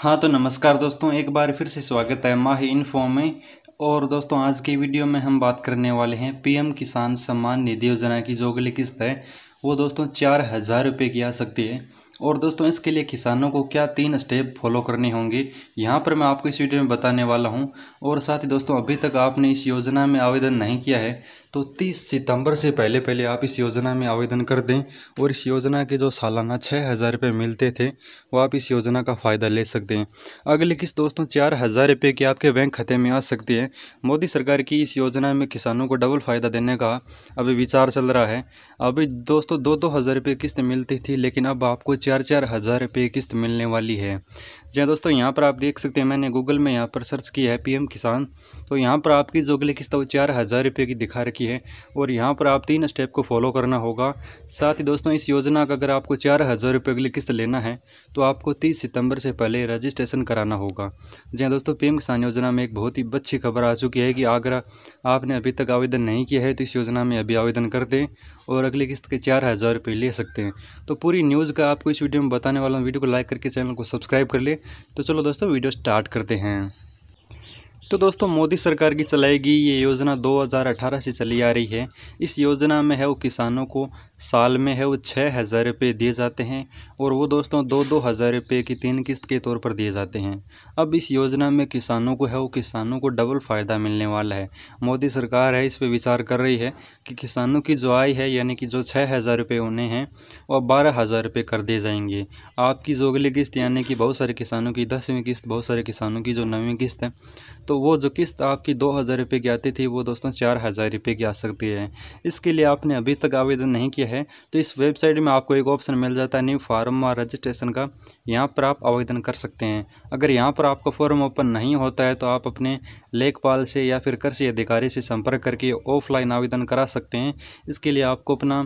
हाँ तो नमस्कार दोस्तों एक बार फिर से स्वागत है माह इन्फो में और दोस्तों आज की वीडियो में हम बात करने वाले हैं पीएम किसान सम्मान निधि योजना की जो अगली किस्त है वो दोस्तों चार हज़ार रुपये की आ सकती है और दोस्तों इसके लिए किसानों को क्या तीन स्टेप फॉलो करने होंगे यहाँ पर मैं आपको इस वीडियो में बताने वाला हूँ और साथ ही दोस्तों अभी तक आपने इस योजना में आवेदन नहीं किया है तो 30 सितंबर से पहले पहले आप इस योजना में आवेदन कर दें और इस योजना के जो सालाना छः हज़ार रुपये मिलते थे वो आप इस योजना का फ़ायदा ले सकते हैं अगली किस्त दोस्तों चार हज़ार रुपये की आपके बैंक खाते में आ सकती है मोदी सरकार की इस योजना में किसानों को डबल फ़ायदा देने का अभी विचार चल रहा है अभी दोस्तों दो दो हज़ार रुपये किस्त मिलती थी लेकिन अब आपको चार चार हज़ार रुपये किस्त मिलने वाली है जी हाँ दोस्तों यहाँ पर आप देख सकते हैं मैंने गूगल में यहाँ पर सर्च किया है पीएम किसान तो यहाँ पर आपकी जो अगली किस्त वो चार हज़ार रुपये की दिखा रखी है और यहाँ पर आप तीन स्टेप को फॉलो करना होगा साथ ही दोस्तों इस योजना का अगर आपको चार हज़ार रुपये अगली किस्त लेना है तो आपको तीस सितंबर से पहले रजिस्ट्रेशन कराना होगा जी हाँ दोस्तों पी किसान योजना में एक बहुत ही अच्छी खबर आ चुकी है कि अगर आपने अभी तक आवेदन नहीं किया है तो इस योजना में अभी आवेदन कर दें और अगली किस्त के चार हज़ार रुपये ले सकते हैं तो पूरी न्यूज़ का आपको इस वीडियो में बताने वाला हूँ वीडियो को लाइक करके चैनल को सब्सक्राइब कर लें तो चलो दोस्तों वीडियो स्टार्ट करते हैं तो दोस्तों मोदी सरकार की चलाई गई ये योजना 2018 से चली आ रही है इस योजना में है वो किसानों को साल में है वो छः हज़ार रुपये दिए जाते हैं और वो दोस्तों दो दो हज़ार रुपये की तीन किस्त के तौर पर दिए जाते हैं अब इस योजना में किसानों को है वो किसानों को डबल फ़ायदा मिलने वाला है मोदी सरकार है इस पर विचार कर रही है कि किसानों की जो आय है यानी कि जो छः हज़ार रुपये होने हैं वह बारह हज़ार रुपये कर दिए जाएंगे आपकी जो अगली किस्त यानी कि बहुत सारे किसानों की दसवीं किस्त बहुत सारे किसानों की जो नवीं किस्त है तो वो जो किस्त आपकी दो हज़ार रुपये की आती थी वो दोस्तों चार हज़ार रुपये की आ सकती है इसके लिए आपने अभी तक आवेदन नहीं किया है तो इस वेबसाइट में आपको एक ऑप्शन मिल जाता है न्यू फार्म और रजिस्ट्रेशन का यहाँ पर आप आवेदन कर सकते हैं अगर यहाँ पर आपका फॉर्म ओपन नहीं होता है तो आप अपने लेखपाल से या फिर कृषि अधिकारी से संपर्क करके ऑफलाइन आवेदन करा सकते हैं इसके लिए आपको अपना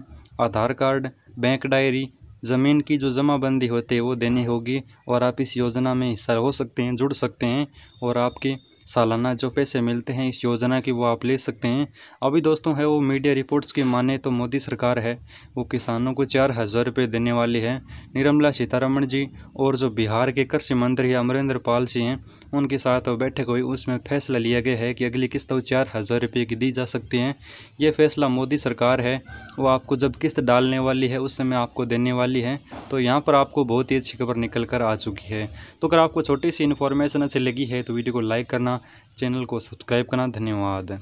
आधार कार्ड बैंक डायरी ज़मीन की जो जमाबंदी होती है वो देनी होगी और आप इस योजना में हिस्सा हो सकते हैं जुड़ सकते हैं और आपकी सालाना जो पैसे मिलते हैं इस योजना की वो आप ले सकते हैं अभी दोस्तों है वो मीडिया रिपोर्ट्स की माने तो मोदी सरकार है वो किसानों को चार हज़ार रुपये देने वाली है निर्मला सीतारमण जी और जो बिहार के कृषि मंत्री अमरेंद्र पाल जी हैं उनके साथ बैठक हुई उसमें फैसला लिया गया है कि अगली किस्त वो चार हज़ार रुपये की दी जा सकती हैं ये फैसला मोदी सरकार है वो आपको जब किस्त डालने वाली है उस समय आपको देने वाली है तो यहाँ पर आपको बहुत ही अच्छी खबर निकल कर आ चुकी है तो अगर आपको छोटी सी इन्फॉर्मेशन अच्छी लगी है तो वीडियो को लाइक करना करना चैनल को सब्सक्राइब करना धन्यवाद